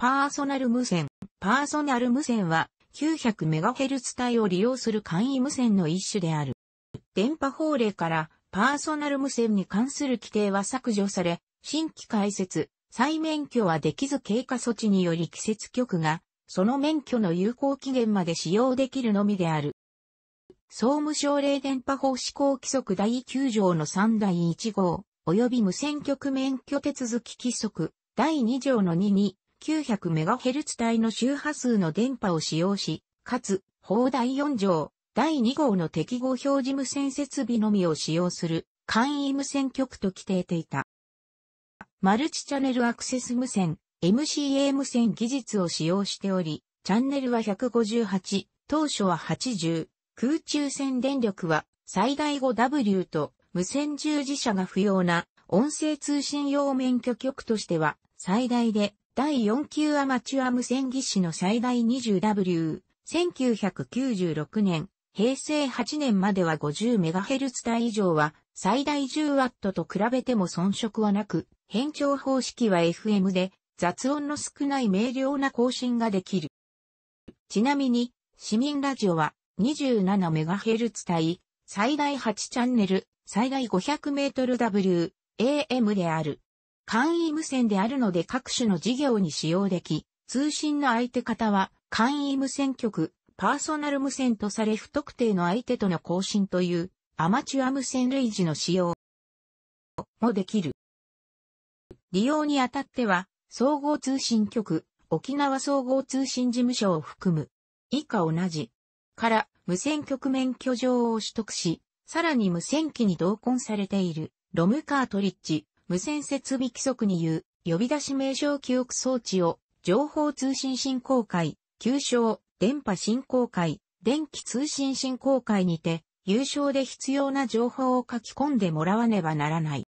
パーソナル無線。パーソナル無線は 900MHz 帯を利用する簡易無線の一種である。電波法令からパーソナル無線に関する規定は削除され、新規開設、再免許はできず経過措置により季節局が、その免許の有効期限まで使用できるのみである。総務省令電波法施行規則第9条の3第1号、及び無線局免許手続き規則、第2条の2に、900MHz 帯の周波数の電波を使用し、かつ、砲台4条、第2号の適合表示無線設備のみを使用する、簡易無線局と規定ていた。マルチチャンネルアクセス無線、MCA 無線技術を使用しており、チャンネルは158、当初は80、空中線電力は最大 5W と無線従事者が不要な音声通信用免許局としては最大で第4級アマチュア無線技師の最大 20W、1996年、平成8年までは 50MHz 帯以上は最大 10W と比べても遜色はなく、変調方式は FM で雑音の少ない明瞭な更新ができる。ちなみに、市民ラジオは 27MHz 帯、最大8チャンネル、最大 500MW、AM である。簡易無線であるので各種の事業に使用でき、通信の相手方は簡易無線局、パーソナル無線とされ不特定の相手との交信というアマチュア無線類似の使用もできる。利用にあたっては、総合通信局、沖縄総合通信事務所を含む、以下同じ、から無線局免許状を取得し、さらに無線機に同梱されている、ロムカートリッジ、無線設備規則に言う、呼び出し名称記憶装置を、情報通信振興会、旧称、電波振興会、電気通信振興会にて、有償で必要な情報を書き込んでもらわねばならない。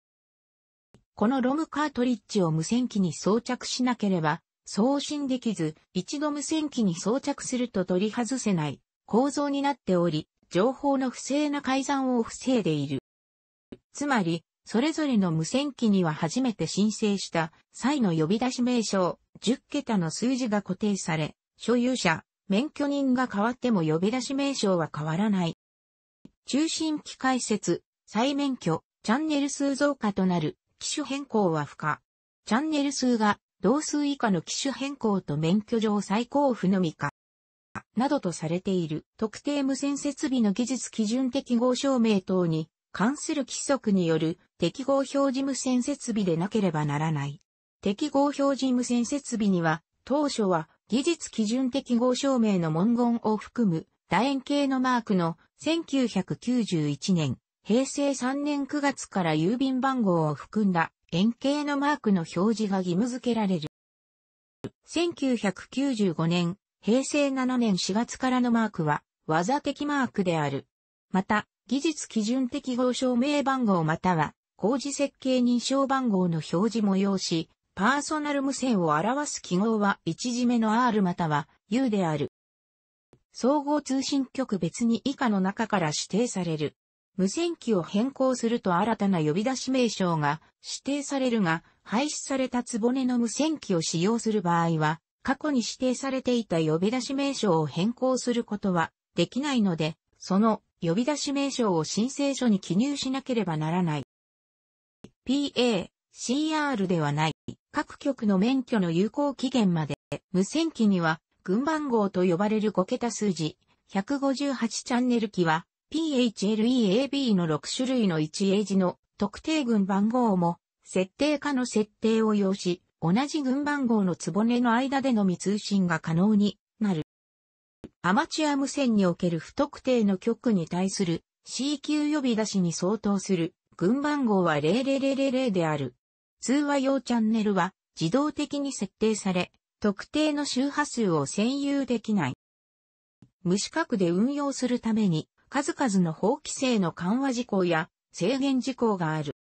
このロムカートリッジを無線機に装着しなければ、送信できず、一度無線機に装着すると取り外せない構造になっており、情報の不正な改ざんを防いでいる。つまり、それぞれの無線機には初めて申請した際の呼び出し名称、10桁の数字が固定され、所有者、免許人が変わっても呼び出し名称は変わらない。中心機解説、再免許、チャンネル数増加となる、機種変更は不可。チャンネル数が同数以下の機種変更と免許上最高負のみか。などとされている特定無線設備の技術基準適合証明等に関する規則による適合表示無線設備でなければならない。適合表示無線設備には、当初は技術基準適合証明の文言を含む楕円形のマークの1991年、平成3年9月から郵便番号を含んだ円形のマークの表示が義務付けられる。1995年、平成7年4月からのマークは技的マークである。また、技術基準適合証明番号または工事設計認証番号の表示も用し、パーソナル無線を表す記号は1字目の R または U である。総合通信局別に以下の中から指定される。無線機を変更すると新たな呼び出し名称が指定されるが、廃止されたぼねの無線機を使用する場合は、過去に指定されていた呼び出し名称を変更することはできないので、その呼び出し名称を申請書に記入しなければならない。PA、CR ではない。各局の免許の有効期限まで、無線機には、群番号と呼ばれる5桁数字、158チャンネル機は、PHLEAB の6種類の1英字の特定群番号も、設定下の設定を要し、同じ群番号のつぼねの間でのみ通信が可能にアマチュア無線における不特定の局に対する C 級呼び出しに相当する群番号は0 0 0 0である。通話用チャンネルは自動的に設定され、特定の周波数を占有できない。無資格で運用するために数々の法規制の緩和事項や制限事項がある。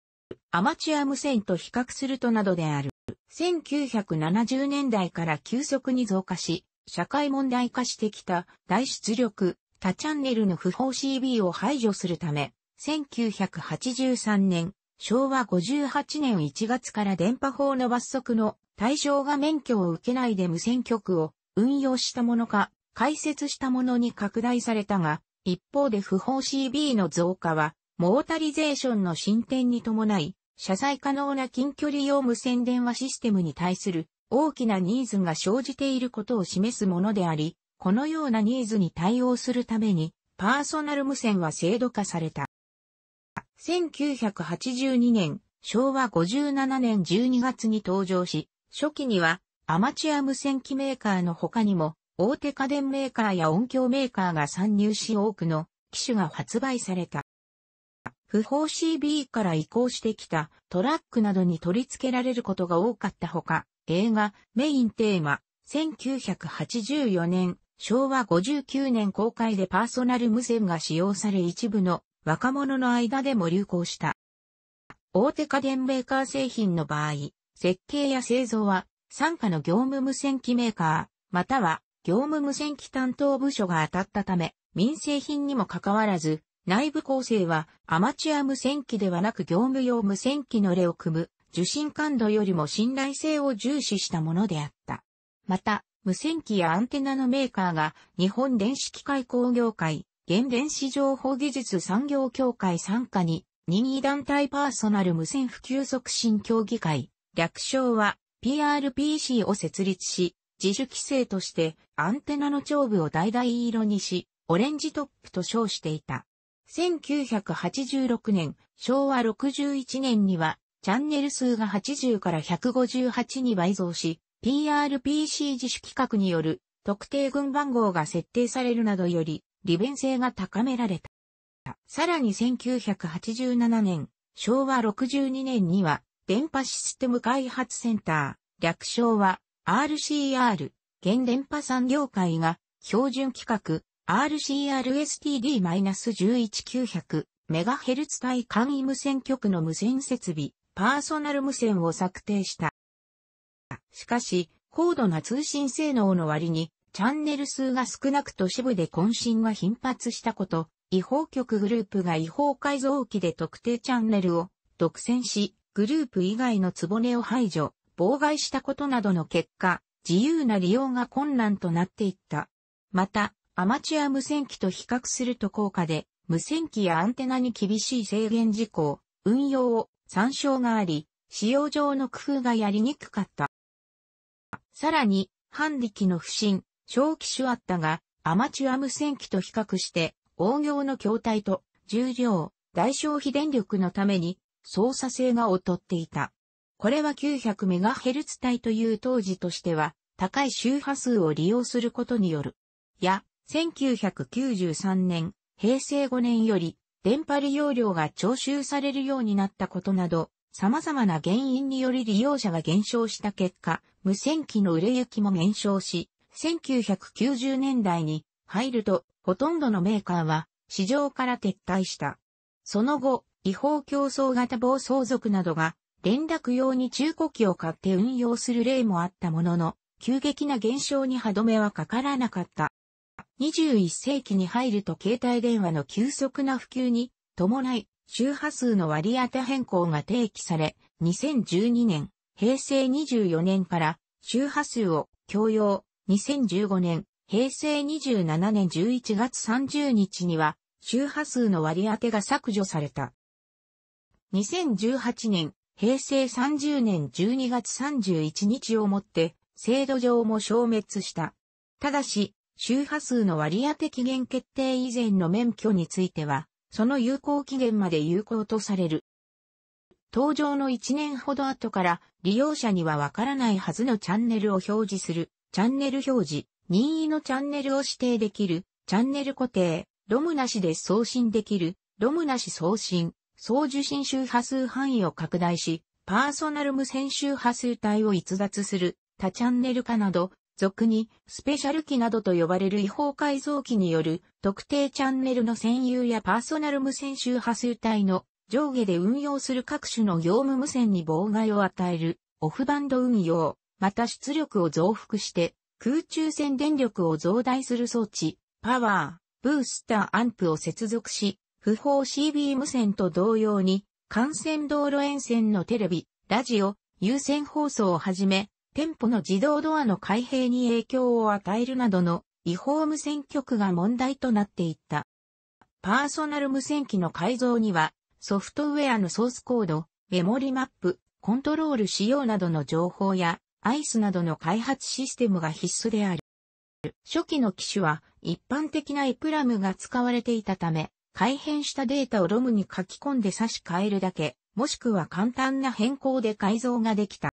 アマチュア無線と比較するとなどである。1970年代から急速に増加し、社会問題化してきた大出力、他チャンネルの不法 CB を排除するため、1983年、昭和58年1月から電波法の罰則の対象が免許を受けないで無線局を運用したものか、開設したものに拡大されたが、一方で不法 CB の増加は、モータリゼーションの進展に伴い、車載可能な近距離用無線電話システムに対する大きなニーズが生じていることを示すものであり、このようなニーズに対応するために、パーソナル無線は制度化された。1982年、昭和57年12月に登場し、初期にはアマチュア無線機メーカーの他にも、大手家電メーカーや音響メーカーが参入し多くの機種が発売された。不法 CB から移行してきたトラックなどに取り付けられることが多かったほか、映画、メインテーマ、1984年、昭和59年公開でパーソナル無線が使用され一部の若者の間でも流行した。大手家電メーカー製品の場合、設計や製造は、参加の業務無線機メーカー、または業務無線機担当部署が当たったため、民生品にもかかわらず、内部構成はアマチュア無線機ではなく業務用無線機の例を組む受信感度よりも信頼性を重視したものであった。また、無線機やアンテナのメーカーが日本電子機械工業会、現電子情報技術産業協会参加に任意団体パーソナル無線普及促進協議会、略称は PRPC を設立し、自主規制としてアンテナの長部を橙色にし、オレンジトップと称していた。1986年、昭和61年にはチャンネル数が80から158に倍増し、PRPC 自主規格による特定群番号が設定されるなどより利便性が高められた。さらに1987年、昭和62年には電波システム開発センター、略称は RCR、現電波産業界が標準規格 RCRSTD-11900 メガヘルツ帯無線局の無線設備、パーソナル無線を策定した。しかし、高度な通信性能の割に、チャンネル数が少なく都市部で渾身が頻発したこと、違法局グループが違法改造機で特定チャンネルを独占し、グループ以外のつぼねを排除、妨害したことなどの結果、自由な利用が困難となっていった。また、アマチュア無線機と比較すると高価で、無線機やアンテナに厳しい制限事項、運用を参照があり、使用上の工夫がやりにくかった。さらに、ハンディ機の不振、小機種あったが、アマチュア無線機と比較して、応用の筐体と重量、大消費電力のために操作性が劣っていた。これは 900MHz 帯という当時としては高い周波数を利用することによる。や、1993年、平成5年より電波利用料が徴収されるようになったことなど、様々な原因により利用者が減少した結果、無線機の売れ行きも減少し、1990年代に入ると、ほとんどのメーカーは市場から撤退した。その後、違法競争型暴走族などが連絡用に中古機を買って運用する例もあったものの、急激な減少に歯止めはかからなかった。21世紀に入ると携帯電話の急速な普及に伴い周波数の割り当て変更が提起され、2012年、平成24年から周波数を共用、2015年、平成27年11月30日には周波数の割り当てが削除された。2018年、平成30年12月31日をもって制度上も消滅した。ただし、周波数の割当期限決定以前の免許については、その有効期限まで有効とされる。登場の1年ほど後から利用者にはわからないはずのチャンネルを表示する、チャンネル表示、任意のチャンネルを指定できる、チャンネル固定、ロムなしで送信できる、ロムなし送信、送受信周波数範囲を拡大し、パーソナル無線周波数帯を逸脱する、他チャンネル化など、俗にスペシャル機などと呼ばれる違法改造機による特定チャンネルの占有やパーソナル無線周波数帯の上下で運用する各種の業務無線に妨害を与えるオフバンド運用、また出力を増幅して空中線電力を増大する装置、パワー、ブースターアンプを接続し、不法 CB 無線と同様に幹線道路沿線のテレビ、ラジオ、有線放送をはじめ、店舗の自動ドアの開閉に影響を与えるなどの違法無線局が問題となっていった。パーソナル無線機の改造には、ソフトウェアのソースコード、メモリマップ、コントロール仕様などの情報や、アイスなどの開発システムが必須である。初期の機種は一般的なエプラムが使われていたため、改変したデータをロムに書き込んで差し替えるだけ、もしくは簡単な変更で改造ができた。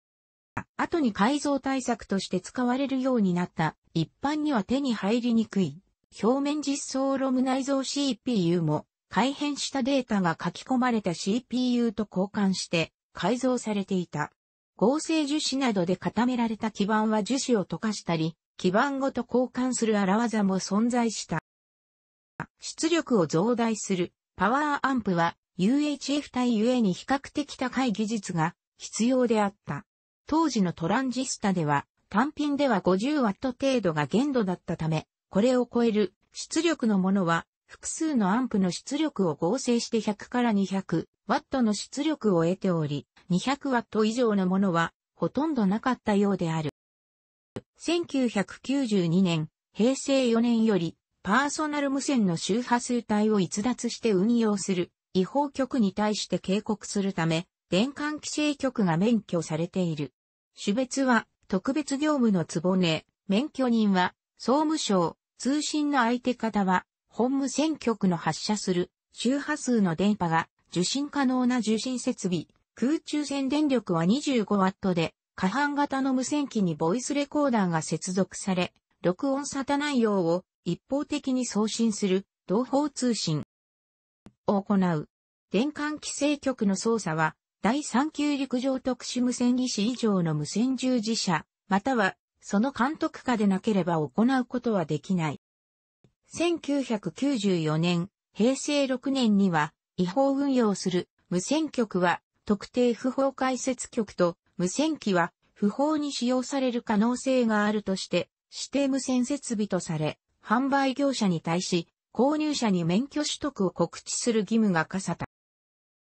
後に改造対策として使われるようになった一般には手に入りにくい表面実装ロム内蔵 CPU も改変したデータが書き込まれた CPU と交換して改造されていた。合成樹脂などで固められた基板は樹脂を溶かしたり、基板ごと交換する荒技も存在した。出力を増大するパワーアンプは UHF 対ゆえに比較的高い技術が必要であった。当時のトランジスタでは、単品では 50W 程度が限度だったため、これを超える出力のものは、複数のアンプの出力を合成して100から 200W の出力を得ており、200W 以上のものは、ほとんどなかったようである。1992年、平成4年より、パーソナル無線の周波数帯を逸脱して運用する違法局に対して警告するため、電管規制局が免許されている。種別は、特別業務のつぼね、免許人は、総務省、通信の相手方は、本無線局の発射する、周波数の電波が、受信可能な受信設備、空中線電力は 25W で、可搬型の無線機にボイスレコーダーが接続され、録音沙汰内容を一方的に送信する、同方通信を行う。電管規制局の操作は、第3級陸上特殊無線技師以上の無線従事者、または、その監督下でなければ行うことはできない。1994年、平成6年には、違法運用する無線局は、特定不法解説局と無線機は不法に使用される可能性があるとして、指定無線設備とされ、販売業者に対し、購入者に免許取得を告知する義務が課され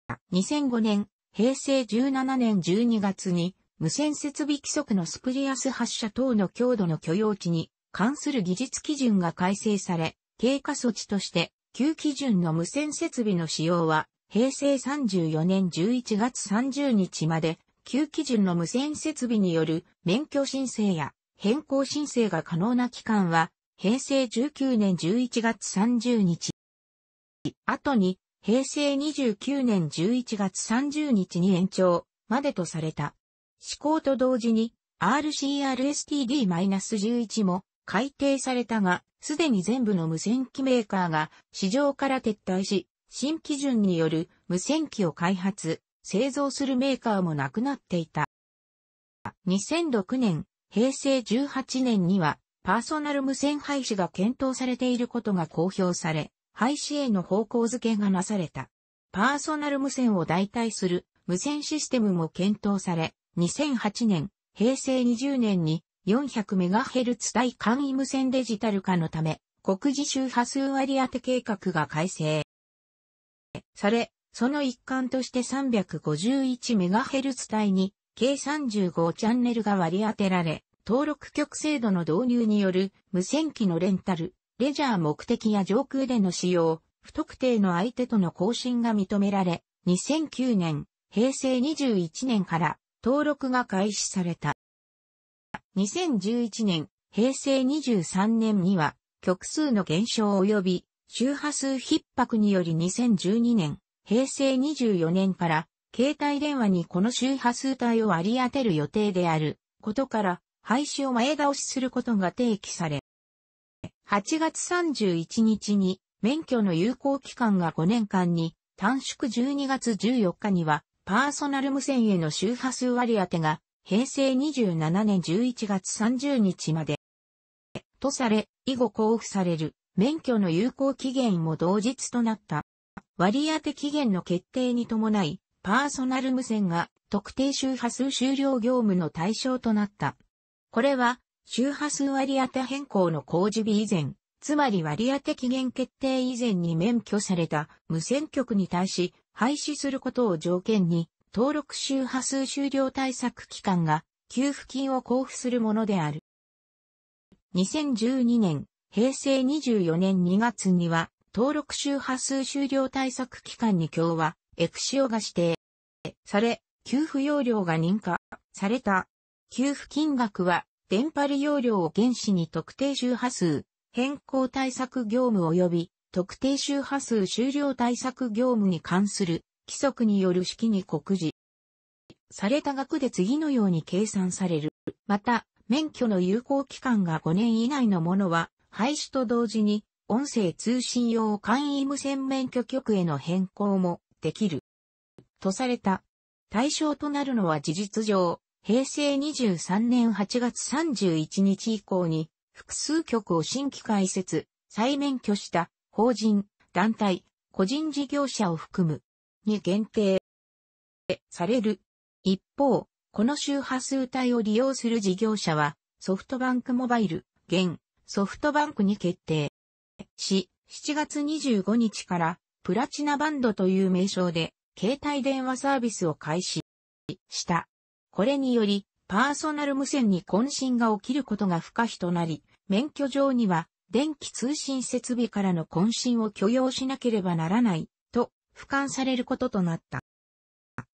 た。2005年、平成17年12月に無線設備規則のスプリアス発射等の強度の許容値に関する技術基準が改正され、経過措置として旧基準の無線設備の使用は平成34年11月30日まで旧基準の無線設備による免許申請や変更申請が可能な期間は平成19年11月30日。後に平成29年11月30日に延長までとされた。施行と同時に RCRSTD-11 も改定されたが、すでに全部の無線機メーカーが市場から撤退し、新基準による無線機を開発、製造するメーカーもなくなっていた。2006年、平成18年には、パーソナル無線廃止が検討されていることが公表され、廃止への方向づけがなされた。パーソナル無線を代替する無線システムも検討され、2008年、平成20年に 400MHz 対簡易無線デジタル化のため、国自周波数割当計画が改正。され、その一環として 351MHz 帯に計35チャンネルが割り当てられ、登録局制度の導入による無線機のレンタル、レジャー目的や上空での使用、不特定の相手との交信が認められ、2009年、平成21年から登録が開始された。2011年、平成23年には、極数の減少及び、周波数逼迫により2012年、平成24年から、携帯電話にこの周波数帯を割り当てる予定であることから、廃止を前倒しすることが提起され、8月31日に免許の有効期間が5年間に短縮12月14日にはパーソナル無線への周波数割り当てが平成27年11月30日までとされ、以後交付される免許の有効期限も同日となった。割り当て期限の決定に伴い、パーソナル無線が特定周波数終了業務の対象となった。これは周波数割当変更の公示日以前、つまり割当期限決定以前に免許された無線局に対し廃止することを条件に登録周波数終了対策機関が給付金を交付するものである。2012年、平成24年2月には登録周波数終了対策機関に今日はエクシオが指定され、給付要領が認可された。給付金額は電波利用量を原子に特定周波数、変更対策業務及び特定周波数終了対策業務に関する規則による式に告示。された額で次のように計算される。また、免許の有効期間が5年以内のものは、廃止と同時に、音声通信用簡易無線免許局への変更もできる。とされた。対象となるのは事実上、平成23年8月31日以降に複数局を新規開設、再免許した法人、団体、個人事業者を含むに限定される。一方、この周波数帯を利用する事業者はソフトバンクモバイル、現ソフトバンクに決定し、7月25日からプラチナバンドという名称で携帯電話サービスを開始した。これにより、パーソナル無線に渾身が起きることが不可避となり、免許上には、電気通信設備からの渾身を許容しなければならない、と、俯瞰されることとなった。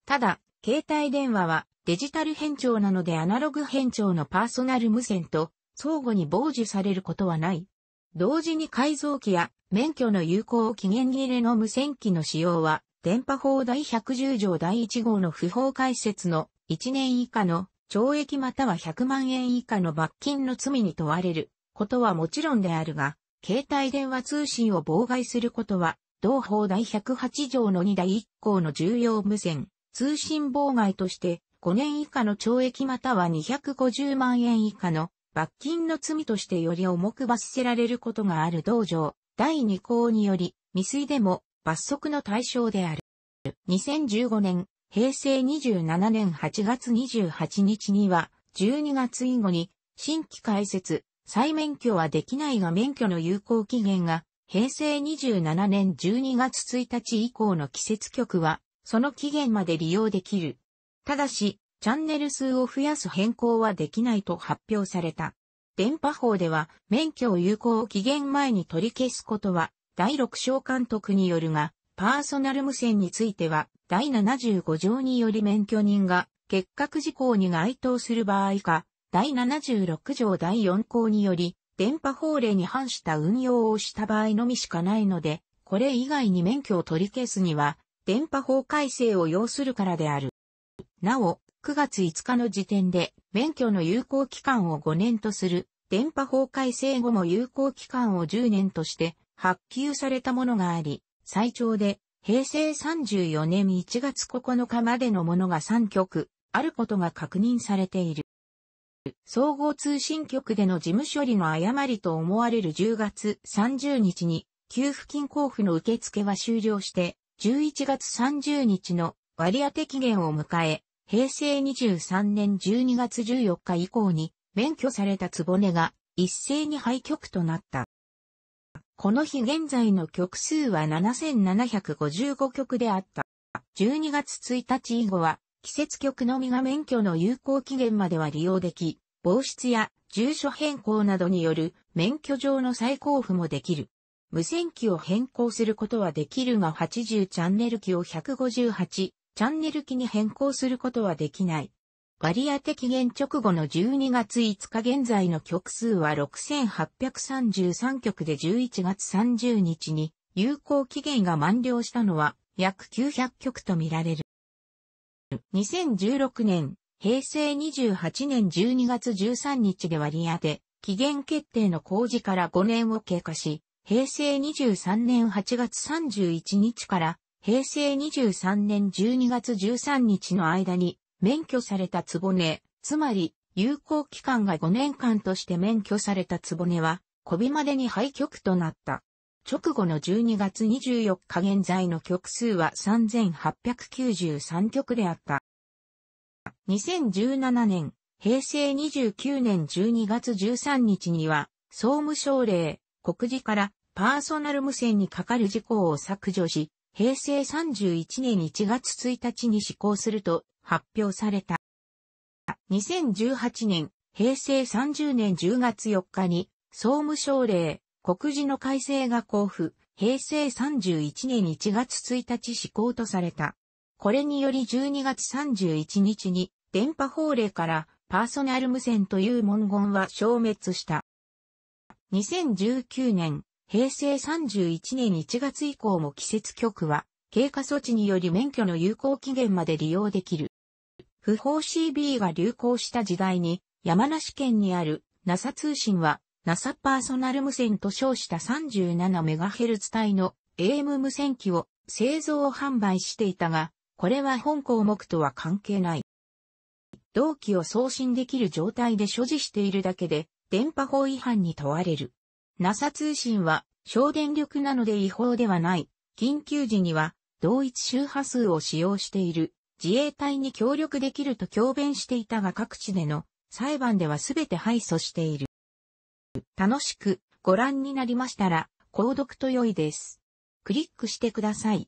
ただ、携帯電話はデジタル変調なのでアナログ変調のパーソナル無線と相互に傍受されることはない。同時に改造機や免許の有効期限切れの無線機の使用は電波法第110条第1号の不法解説の1年以下の懲役または100万円以下の罰金の罪に問われることはもちろんであるが、携帯電話通信を妨害することは、同法第108条の2第1項の重要無線、通信妨害として、5年以下の懲役または250万円以下の罰金の罪としてより重く罰せられることがある道場、第2項により、未遂でも罰則の対象である。2015年平成27年8月28日には、12月以後に、新規開設、再免許はできないが免許の有効期限が、平成27年12月1日以降の季節局は、その期限まで利用できる。ただし、チャンネル数を増やす変更はできないと発表された。電波法では、免許を有効期限前に取り消すことは、第6章監督によるが、パーソナル無線については、第75条により免許人が結核事項に該当する場合か、第76条第4項により、電波法令に反した運用をした場合のみしかないので、これ以外に免許を取り消すには、電波法改正を要するからである。なお、9月5日の時点で、免許の有効期間を5年とする、電波法改正後も有効期間を10年として、発給されたものがあり、最長で平成34年1月9日までのものが3局、あることが確認されている。総合通信局での事務処理の誤りと思われる10月30日に、給付金交付の受付は終了して、11月30日の割当期限を迎え、平成23年12月14日以降に、免許されたつぼねが一斉に廃局となった。この日現在の曲数は7755曲であった。12月1日以後は、季節曲のみが免許の有効期限までは利用でき、防湿や住所変更などによる免許上の再交付もできる。無線機を変更することはできるが80チャンネル機を158チャンネル機に変更することはできない。割当期限直後の12月5日現在の曲数は6833曲で11月30日に有効期限が満了したのは約900曲とみられる。2016年、平成28年12月13日で割り当て、期限決定の工事から5年を経過し、平成23年8月31日から平成23年12月13日の間に免許されたつぼね、つまり、有効期間が5年間として免許されたつぼねは、こびまでに廃局となった。直後の12月24日現在の局数は3893局であった。2017年、平成29年12月13日には、総務省令、告示からパーソナル無線にかかる事項を削除し、平成31年1月1日に施行すると発表された。2018年、平成30年10月4日に、総務省令、告示の改正が交付、平成31年1月1日施行とされた。これにより12月31日に、電波法令からパーソナル無線という文言は消滅した。2019年、平成31年1月以降も季節局は、経過措置により免許の有効期限まで利用できる。不法 CB が流行した時代に、山梨県にある NASA 通信は、NASA パーソナル無線と称した 37MHz 帯の AM 無線機を製造販売していたが、これは本項目とは関係ない。同期を送信できる状態で所持しているだけで、電波法違反に問われる。NASA 通信は、省電力なので違法ではない。緊急時には、同一周波数を使用している。自衛隊に協力できると強弁していたが各地での裁判では全て敗訴している。楽しくご覧になりましたら、購読と良いです。クリックしてください。